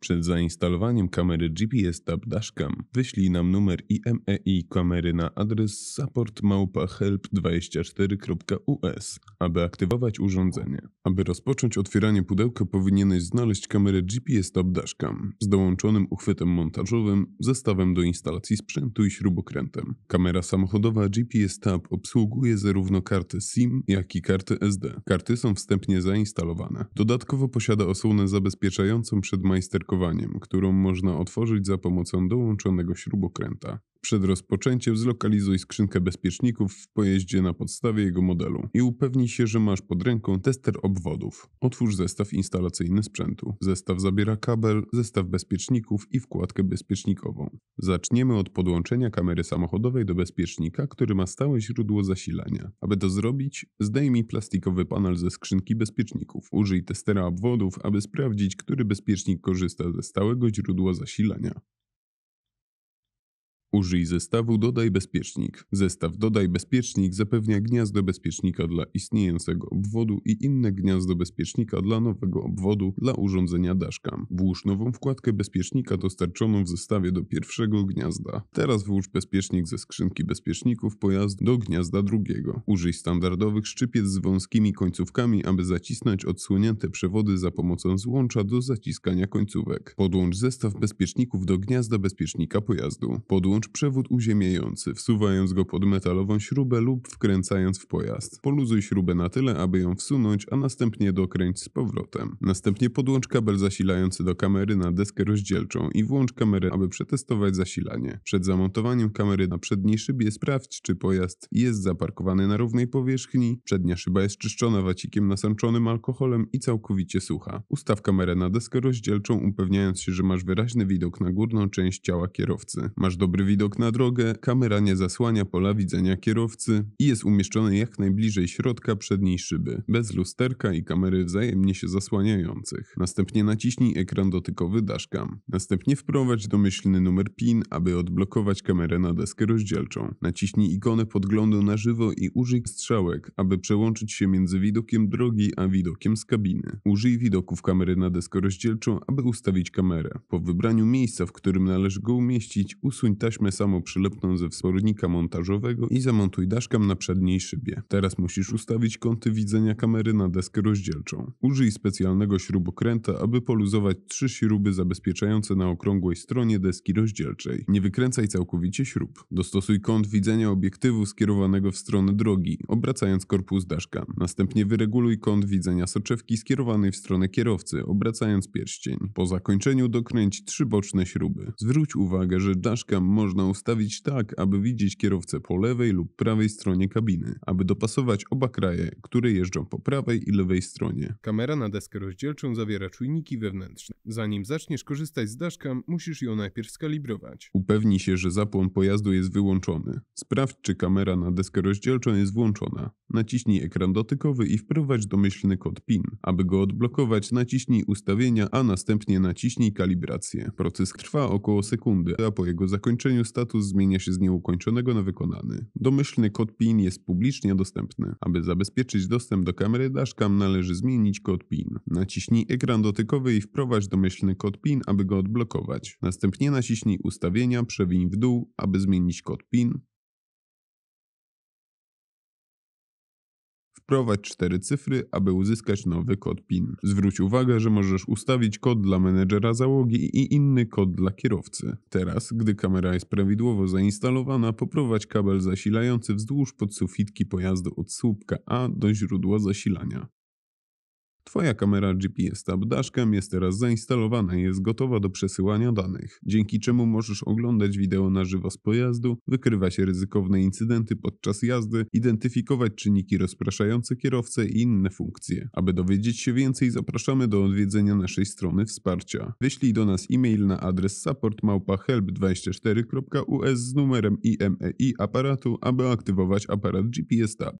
Przed zainstalowaniem kamery GPS Tab Dashcam wyślij nam numer IMEI e kamery na adres support.help24.us, aby aktywować urządzenie. Aby rozpocząć otwieranie pudełka powinieneś znaleźć kamerę GPS Tab Dashcam z dołączonym uchwytem montażowym, zestawem do instalacji sprzętu i śrubokrętem. Kamera samochodowa GPS Tab obsługuje zarówno karty SIM, jak i karty SD. Karty są wstępnie zainstalowane. Dodatkowo posiada osłonę zabezpieczającą przed majsterką ładowarkowaniem, którą można otworzyć za pomocą dołączonego śrubokręta. Przed rozpoczęciem zlokalizuj skrzynkę bezpieczników w pojeździe na podstawie jego modelu i upewnij się, że masz pod ręką tester obwodów. Otwórz zestaw instalacyjny sprzętu. Zestaw zabiera kabel, zestaw bezpieczników i wkładkę bezpiecznikową. Zaczniemy od podłączenia kamery samochodowej do bezpiecznika, który ma stałe źródło zasilania. Aby to zrobić, zdejmij plastikowy panel ze skrzynki bezpieczników. Użyj testera obwodów, aby sprawdzić, który bezpiecznik korzysta ze stałego źródła zasilania. Użyj zestawu Dodaj bezpiecznik. Zestaw Dodaj bezpiecznik zapewnia gniazdo bezpiecznika dla istniejącego obwodu i inne gniazdo bezpiecznika dla nowego obwodu dla urządzenia Dashcam. Włóż nową wkładkę bezpiecznika dostarczoną w zestawie do pierwszego gniazda. Teraz włóż bezpiecznik ze skrzynki bezpieczników pojazdu do gniazda drugiego. Użyj standardowych szczypiec z wąskimi końcówkami, aby zacisnąć odsłonięte przewody za pomocą złącza do zaciskania końcówek. Podłącz zestaw bezpieczników do gniazda bezpiecznika pojazdu. Podłącz łącz przewód uziemiający, wsuwając go pod metalową śrubę lub wkręcając w pojazd. Poluzuj śrubę na tyle, aby ją wsunąć, a następnie dokręć z powrotem. Następnie podłącz kabel zasilający do kamery na deskę rozdzielczą i włącz kamerę, aby przetestować zasilanie. Przed zamontowaniem kamery na przedniej szybie sprawdź, czy pojazd jest zaparkowany na równej powierzchni, przednia szyba jest czyszczona wacikiem nasączonym alkoholem i całkowicie sucha. Ustaw kamerę na deskę rozdzielczą, upewniając się, że masz wyraźny widok na górną część ciała kierowcy. Masz dobry widok na drogę, kamera nie zasłania pola widzenia kierowcy i jest umieszczony jak najbliżej środka przedniej szyby, bez lusterka i kamery wzajemnie się zasłaniających. Następnie naciśnij ekran dotykowy dashcam. Następnie wprowadź domyślny numer PIN, aby odblokować kamerę na deskę rozdzielczą. Naciśnij ikonę podglądu na żywo i użyj strzałek, aby przełączyć się między widokiem drogi a widokiem z kabiny. Użyj widoków kamery na deskę rozdzielczą, aby ustawić kamerę. Po wybraniu miejsca, w którym należy go umieścić, usuń taśmę samo samoprzylepną ze wspornika montażowego i zamontuj daszkam na przedniej szybie. Teraz musisz ustawić kąty widzenia kamery na deskę rozdzielczą. Użyj specjalnego śrubokręta, aby poluzować trzy śruby zabezpieczające na okrągłej stronie deski rozdzielczej. Nie wykręcaj całkowicie śrub. Dostosuj kąt widzenia obiektywu skierowanego w stronę drogi, obracając korpus daszka. Następnie wyreguluj kąt widzenia soczewki skierowanej w stronę kierowcy, obracając pierścień. Po zakończeniu dokręć trzy boczne śruby. Zwróć uwagę, że daszka może można ustawić tak, aby widzieć kierowcę po lewej lub prawej stronie kabiny, aby dopasować oba kraje, które jeżdżą po prawej i lewej stronie. Kamera na deskę rozdzielczą zawiera czujniki wewnętrzne. Zanim zaczniesz korzystać z daszka, musisz ją najpierw skalibrować. Upewnij się, że zapłon pojazdu jest wyłączony. Sprawdź, czy kamera na deskę rozdzielczą jest włączona. Naciśnij ekran dotykowy i wprowadź domyślny kod PIN. Aby go odblokować, naciśnij ustawienia, a następnie naciśnij kalibrację. Proces trwa około sekundy, a po jego zakończeniu status zmienia się z nieukończonego na wykonany. Domyślny kod PIN jest publicznie dostępny. Aby zabezpieczyć dostęp do kamery dashcam należy zmienić kod PIN. Naciśnij ekran dotykowy i wprowadź domyślny kod PIN, aby go odblokować. Następnie naciśnij ustawienia, przewiń w dół, aby zmienić kod PIN. wprowadź cztery cyfry, aby uzyskać nowy kod PIN. Zwróć uwagę, że możesz ustawić kod dla menedżera załogi i inny kod dla kierowcy. Teraz, gdy kamera jest prawidłowo zainstalowana, poprowadź kabel zasilający wzdłuż podsufitki pojazdu od słupka A do źródła zasilania. Twoja kamera GPS Tab Dashcam jest teraz zainstalowana i jest gotowa do przesyłania danych, dzięki czemu możesz oglądać wideo na żywo z pojazdu, wykrywać ryzykowne incydenty podczas jazdy, identyfikować czynniki rozpraszające kierowcę i inne funkcje. Aby dowiedzieć się więcej zapraszamy do odwiedzenia naszej strony wsparcia. Wyślij do nas e-mail na adres supportmałpahelp24.us z numerem IMEI e aparatu, aby aktywować aparat GPS Tab.